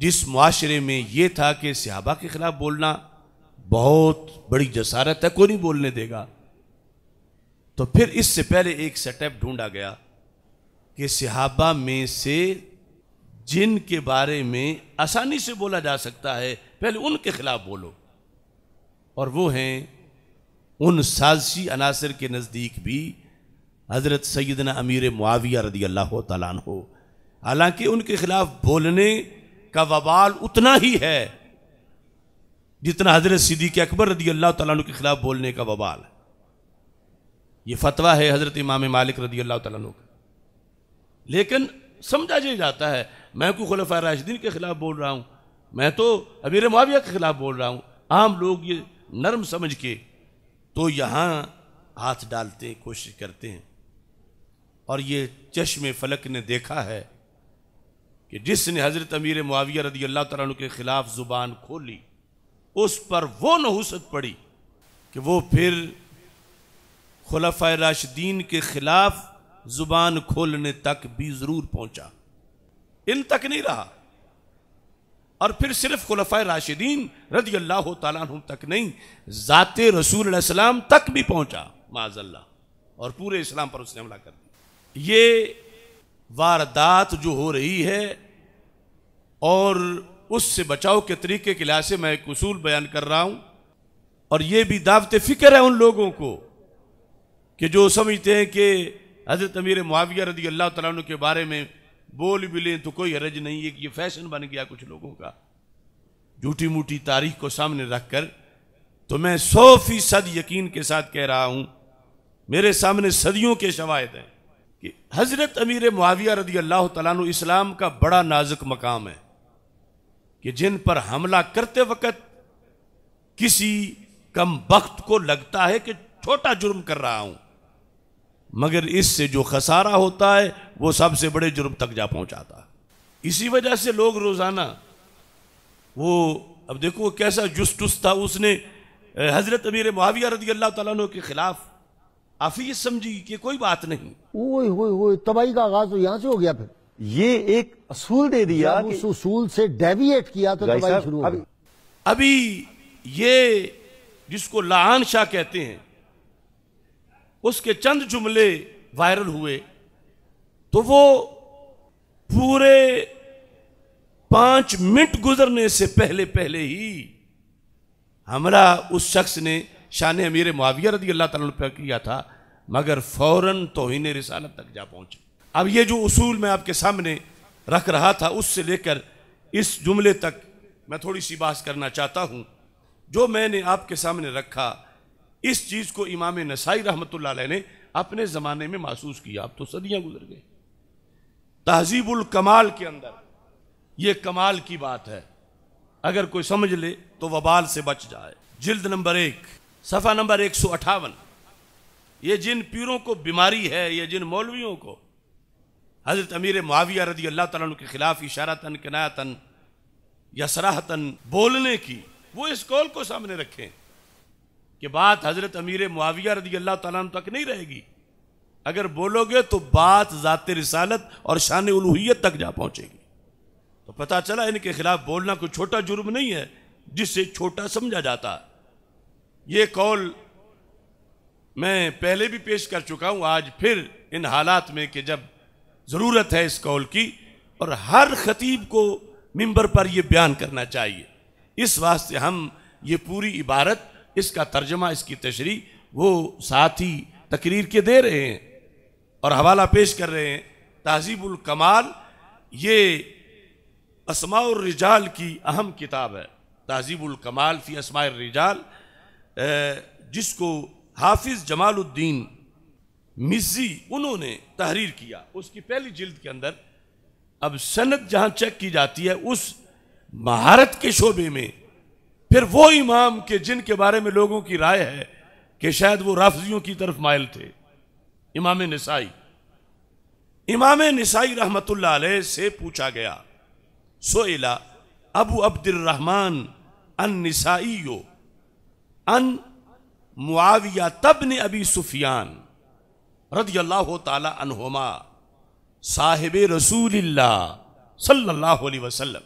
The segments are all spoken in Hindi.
जिस मुआरे में ये था कि सिहाबा के ख़िलाफ़ बोलना बहुत बड़ी जसारत है कोई नहीं बोलने देगा तो फिर इससे पहले एक स्टेप ढूंढा गया कि सहाबा में से जिन के बारे में आसानी से बोला जा सकता है पहले उनके ख़िलाफ़ बोलो और वो हैं उन साजशी अनासर के नज़दीक भी हज़रत सैदना अमीर मुआविया रदी अल्लाह तला हो हालांकि उनके ख़िलाफ़ बोलने का वबाल उतना ही है जितना हजरत सिद्दीक अकबर रदी अल्लाह तु के खिलाफ बोलने का वबाल ये फतवा है हजरत इमाम मालिक रदी अल्लाह तु का लेकिन समझा जा जाता है मैं को खलफा राशिदीन के खिलाफ बोल रहा हूँ मैं तो अमीर माविया के खिलाफ बोल रहा हूँ आम लोग ये नरम समझ के तो यहां हाथ डालते कोशिश करते हैं और ये चश्म फलक ने देखा है कि जिसने हज़रत अमीर मुआविया रदी अल्लाह तु के ख़िलाफ़ ज़ुबान खोली उस पर वो नहुसत पड़ी कि वो फिर खलफ़ राशदीन के ख़िलाफ़ ज़ुबान खोलने तक भी ज़रूर पहुंचा इन तक नहीं रहा और फिर सिर्फ खलफ़ राशिदीन रदी अल्लाह तुम तक नहीं जाते रसूल तक भी पहुंचा माजल्ला और पूरे इस्लाम पर उसने हमला कर दिया ये वारदात जो हो रही है और उससे बचाव के तरीके के लिहाज से मैं एक उसूल बयान कर रहा हूँ और ये भी दावत फ़िक्र है उन लोगों को कि जो समझते हैं कि हज़रत अमीर मुआविया रदी अल्लाह तुम के बारे में बोल भी लें तो कोई हरज नहीं है कि ये फैशन बन गया कुछ लोगों का झूठी मूठी तारीख को सामने रख कर तो मैं सौ फीसद यकीन के साथ कह रहा हूँ मेरे सामने सदियों के शवायद हैं कि हज़रत अमीर मुआविया रदी अल्लाह तु इस्लाम का बड़ा नाजुक मकाम है कि जिन पर हमला करते वक्त किसी कम वक्त को लगता है कि छोटा जुर्म कर रहा हूं मगर इससे जो खसारा होता है वो सबसे बड़े जुर्म तक जा पहुंचाता इसी वजह से लोग रोज़ाना वो अब देखो कैसा जुस्तुस था उसने हज़रत अमीर मुआविया रदी अल्लाह तु के ख़िलाफ़ आफियत समझी कि कोई बात नहीं ओए होए होए तबाही का आगाज तो यहाँ से हो गया फिर ये एक असूल दे दिया उस असूल से डेविएट किया तो तबाही शुरू अभी, अभी ये जिसको लान शाह कहते हैं उसके चंद जुमले वायरल हुए तो वो पूरे पांच मिनट गुजरने से पहले पहले ही हमारा उस शख्स ने शान अमीर मुआविया रदी अल्लाह तला पर किया था मगर फ़ौर तोहन रिसालत तक जा पहुँचे अब ये जो असूल मैं आपके सामने रख रहा था उससे लेकर इस जुमले तक मैं थोड़ी सी बात करना चाहता हूँ जो मैंने आपके सामने रखा इस चीज़ को इमाम नसाई रहमत ने अपने ज़माने में महसूस किया अब तो सदियाँ गुजर गई तहजीबुल कमाल के अंदर ये कमाल की बात है अगर कोई समझ ले तो वबाल से बच जाए जिल्द नंबर एक सफ़ा नंबर एक सौ अठावन ये जिन पीरों को बीमारी है ये जिन मौलवियों को हजरत अमीर माविया रदी अल्लाह तन के खिलाफ इशारातन कनातन या सराहतन बोलने की वो इस कौल को सामने रखें कि बात हजरत अमीर मुआविया रदी अल्लाह तन तक नहीं रहेगी अगर बोलोगे तो बात ज़ात रिसालत और शान उलूहत तक जा पहुँचेगी तो पता चला इनके खिलाफ बोलना कोई छोटा जुर्म नहीं है जिससे छोटा समझा जाता है ये कौल मैं पहले भी पेश कर चुका हूँ आज फिर इन हालात में कि जब ज़रूरत है इस कौल की और हर खतीब को मंबर पर यह बयान करना चाहिए इस वास्ते हम ये पूरी इबारत इसका तर्जमा इसकी तशरी वो साथ ही तकरीर के दे रहे हैं और हवाला पेश कर रहे हैं तहजीबुल कमाल ये असमा रिजाल की अहम किताब है तहजीबुल कमाल फ़ी असमा रिजाल जिसको हाफिज जमालुद्दीन मिज़ी उन्होंने तहरीर किया उसकी पहली जिल्द के अंदर अब सनत जहां चेक की जाती है उस महारत के शोबे में फिर वो इमाम के जिनके बारे में लोगों की राय है कि शायद वो राफजियों की तरफ मायल थे इमाम नसाई इमाम नसाई रहमत से पूछा गया सोएला अबू अब्दुलरहमान अन नसाई अन मुआविया तबन अबी सुफियान रदी अल्लाह अनहोमा साहिब रसूल सल्लाह वसलम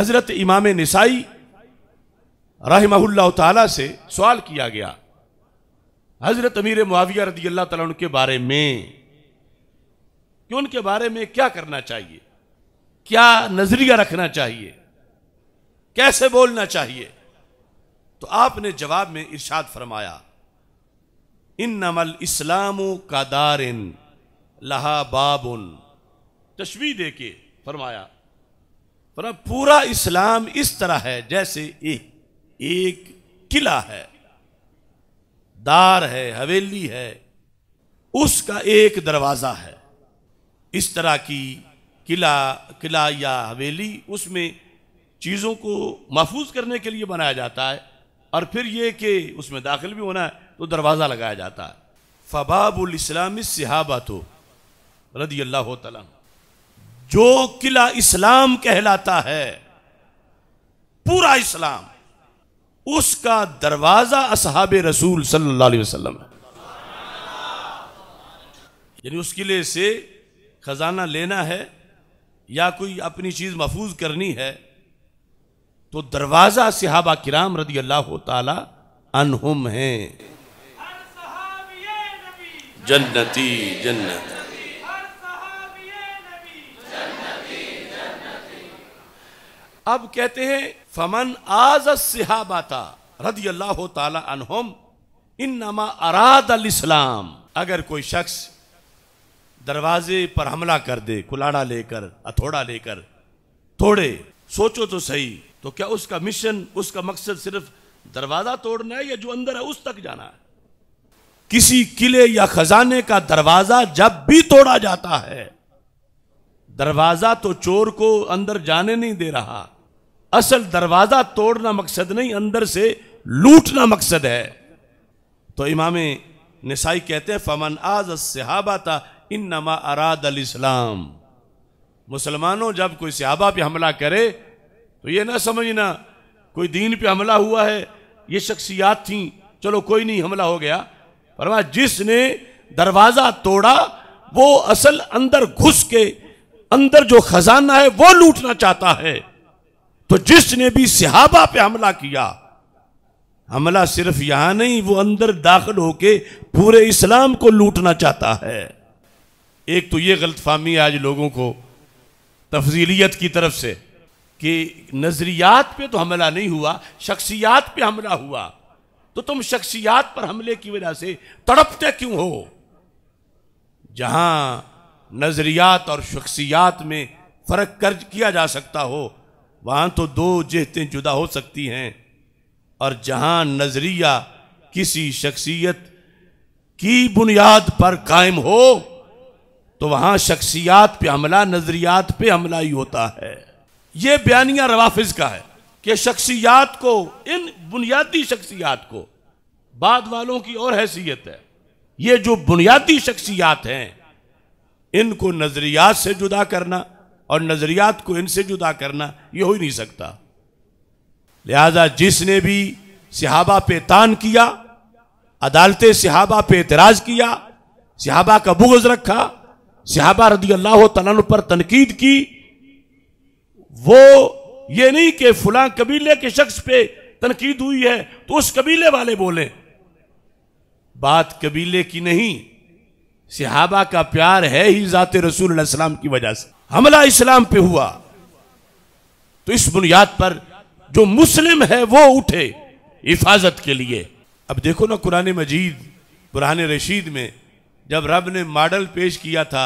हज़रत इमाम नसाई रहमहुल्लाह ताला से सवाल किया गया हज़रत अमीर मुआविया रदी अल्लाह तला के बारे में कि उनके बारे में क्या करना चाहिए क्या नज़रिया रखना चाहिए कैसे बोलना चाहिए तो आपने जवाब में इर्शाद फरमाया इन नमल इस्लाम इन लहा बाबुन तशवी दे के फरमाया पर पूरा इस्लाम इस तरह है जैसे एक एक किला है दार है हवेली है उसका एक दरवाज़ा है इस तरह की किला किला या हवेली उसमें चीज़ों को महफूज करने के लिए बनाया जाता है और फिर ये कि उसमें दाखिल भी होना है तो दरवाज़ा लगाया जाता है फबाबुल इस्लाम सिहाबा तो रदी अल्लाह तला जो किला इस्लाम कहलाता है पूरा इस्लाम उसका दरवाज़ा असहाब रसूल सल्लल्लाहु अलैहि वसल्लम है यानी उस किले से ख़जाना लेना है या कोई अपनी चीज़ महफूज करनी है तो दरवाज़ा सिहाबा किराम रदी अल्लाह अनहुम है जन्नती जन्नत अब कहते हैं फमन आज सिहाबाता रदी अल्लाह तहम इन नमा अराद अल इस्लाम अगर कोई शख्स दरवाजे पर हमला कर दे कुलाड़ा लेकर हथौड़ा लेकर थोड़े सोचो तो सही तो क्या उसका मिशन उसका मकसद सिर्फ दरवाजा तोड़ना है या जो अंदर है उस तक जाना है किसी किले या खजाने का दरवाजा जब भी तोड़ा जाता है दरवाजा तो चोर को अंदर जाने नहीं दे रहा असल दरवाजा तोड़ना मकसद नहीं अंदर से लूटना मकसद है तो इमाम नसाई कहते हैं फमन आज सिहाबा था इन नमा अराद अल इस्लाम मुसलमानों जब कोई सिहाबा पे हमला करे तो ये ना समझना कोई दीन पे हमला हुआ है ये शख्सियात थी चलो कोई नहीं हमला हो गया फरमा जिसने दरवाज़ा तोड़ा वो असल अंदर घुस के अंदर जो खजाना है वो लूटना चाहता है तो जिसने भी सिहाबा पे हमला किया हमला सिर्फ यहां नहीं वो अंदर दाखिल होके पूरे इस्लाम को लूटना चाहता है एक तो ये गलतफहमी आज लोगों को तफजीलियत की तरफ से कि नज़रियात पे तो हमला नहीं हुआ शख्सियात पे हमला हुआ तो तुम शख्सियात पर हमले की वजह से तड़पते क्यों हो जहां नज़रियात और शख्सियात में फ़र्क कर किया जा सकता हो वहां तो दो जहतें जुदा हो सकती हैं और जहां नज़रिया किसी शख्सियत की बुनियाद पर कायम हो तो वहां शख्सियात पे हमला नज़रियात पे हमला ही होता है ये बयानिया रवाफिज का है कि शख्सियात को इन बुनियादी शख्सियात को बाद वालों की और हैसियत है ये जो बुनियादी शख्सियात हैं इनको नज़रियात से जुदा करना और नज़रियात को इनसे जुदा करना यह हो ही नहीं सकता लिहाजा जिसने भी सिहाबा पे तान किया अदालत सिहाबा पे एतराज़ किया सिहाबा का बुगज रखा सिहाबा रदी अल्लाह तन पर तनकीद की वो ये नहीं कि फुला कबीले के शख्स पे तनकीद हुई है तो उस कबीले वाले बोले बात कबीले की नहीं सिहाबा का प्यार है ही ज़ात रसूल इस्लाम की वजह से हमला इस्लाम पे हुआ तो इस बुनियाद पर जो मुस्लिम है वो उठे हिफाजत के लिए अब देखो ना कुरान मजीद कुरान रशीद में जब रब ने मॉडल पेश किया था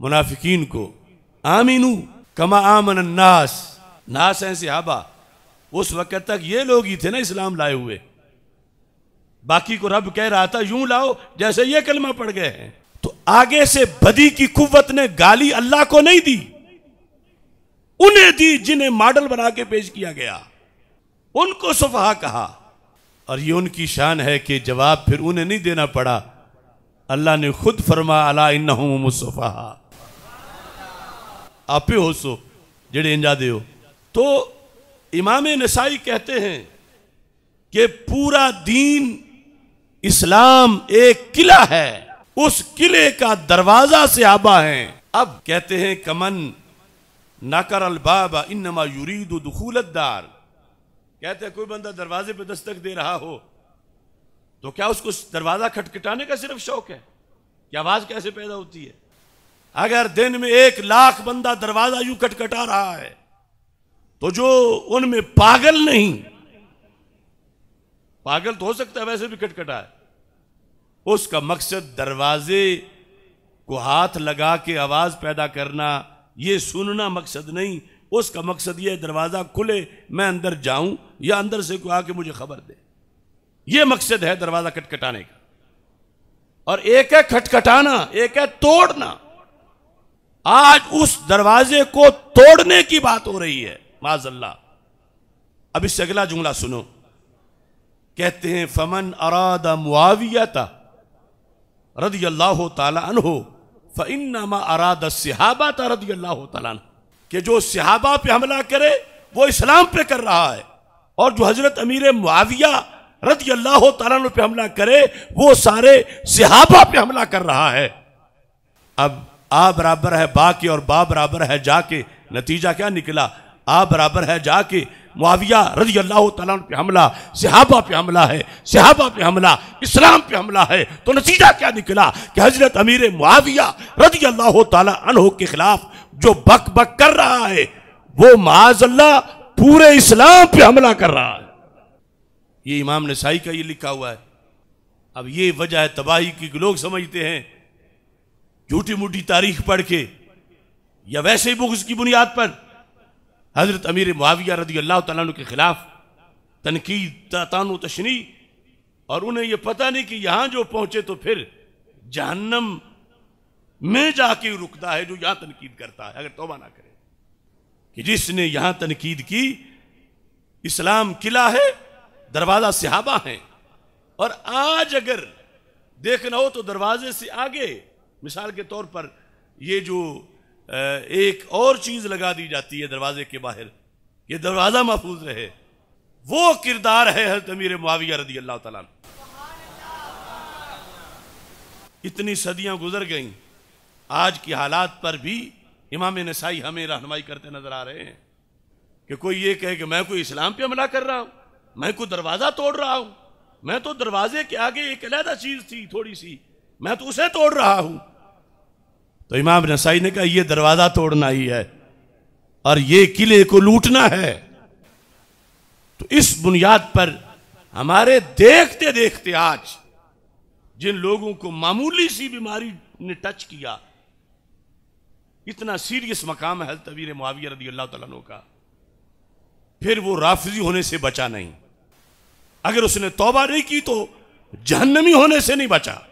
मुनाफिकीन को आमीनू कमा आमन नास नास हैं सिहाबा उस वक्त तक ये लोग ही थे ना इस्लाम लाए हुए बाकी को रब कह रहा था यूं लाओ जैसे ये कलमा पड़ गए हैं तो आगे से बदी की कुवत ने गाली अल्लाह को नहीं दी उन्हें दी जिन्हें मॉडल बना के पेश किया गया उनको सुफहा कहा और ये उनकी शान है कि जवाब फिर उन्हें नहीं देना पड़ा अल्लाह ने खुद फरमा अला इन मुसफ़ा आपे हो सो जेडे इंजा दे तो इमाम नसाई कहते हैं कि पूरा दीन इस्लाम एक किला है उस किले का दरवाजा से आबा है अब कहते हैं कमन नाकर अलबाबा नमा यूरीद दखूलतदार कहते हैं कोई बंदा दरवाजे पे दस्तक दे रहा हो तो क्या उसको दरवाजा खटखटाने का सिर्फ शौक है कि आवाज कैसे पैदा होती है अगर दिन में एक लाख बंदा दरवाजा यूं कटकटा रहा है तो जो उनमें पागल नहीं पागल तो हो सकता है वैसे भी कटकटा है उसका मकसद दरवाजे को हाथ लगा के आवाज पैदा करना यह सुनना मकसद नहीं उसका मकसद यह दरवाज़ा खुले मैं अंदर जाऊं या अंदर से कोई आके मुझे खबर दे यह मकसद है दरवाज़ा खटखटाने का और एक है खटखटाना एक है तोड़ना आज उस दरवाजे को तोड़ने की बात हो रही है माजल्ला अब इससे अगला जुमला सुनो कहते हैं फमन अरादा मुआविया था रदी अल्लाह तन हो फ़िनमा अरादा सिहाबा था रदी अल्लाह तन के जो सिहाबा पे हमला करे वो इस्लाम पे कर रहा है और जो हजरत अमीर मुआविया रदी अल्लाह तन पे हमला करे वो सारे सिहाबा पे हमला कर रहा है अब आ बराबर है बा के और बा बराबर है जा के नतीजा क्या निकला आ बराबर है जा के मुआविया रजी अल्लाह तला पे हमला सिहाबा पे हमला है सिहाबा पे हमला इस्लाम पे हमला है तो नतीजा क्या निकला कि हजरत अमीर मुआविया रजी अल्लाह तहो के खिलाफ जो बक बक कर रहा है वो माजल्ला पूरे इस्लाम पे हमला कर रहा है ये इमाम नसाई का ये लिखा हुआ है अब ये वजह है तबाही की लोग समझते हैं झूठी मूठी तारीख पढ़ के या वैसे ही बुग्स की बुनियाद पर हजरत अमीर मुआविया रदी अल्लाह तु के खिलाफ तनकीद तान तशनी और उन्हें यह पता नहीं कि यहां जो पहुंचे तो फिर जहन्नम में जाके रुकता है जो यहां तनकीद करता है अगर तोबा ना करे कि जिसने यहां तनकीद की इस्लाम किला है दरवाजा सिहाबा है और आज अगर देखना हो तो दरवाजे से आगे मिसाल के तौर पर ये जो एक और चीज लगा दी जाती है दरवाजे के बाहर ये दरवाजा महफूज रहे वो किरदार है हजरत अमीर मुआविया रदी अल्लाह तला इतनी सदियां गुजर गईं आज की हालात पर भी इमाम नसाई हमें रहनमाई करते नजर आ रहे हैं कि कोई ये कहे कि मैं कोई इस्लाम पे हमला कर रहा हूं मैं कोई दरवाज़ा तोड़ रहा हूं मैं तो दरवाजे के आगे एक अलहदा चीज़ थी थोड़ी सी मैं तो उसे तोड़ रहा हूं तो इमाम नसाई ने कहा यह दरवाज़ा तोड़ना ही है और ये किले को लूटना है तो इस बुनियाद पर हमारे देखते देखते आज जिन लोगों को मामूली सी बीमारी ने टच किया इतना सीरियस मकाम है तवीर मुआविया रदी अल्लाह तु का फिर वो राफजी होने से बचा नहीं अगर उसने तौबा नहीं की तो जहन्नमी होने से नहीं बचा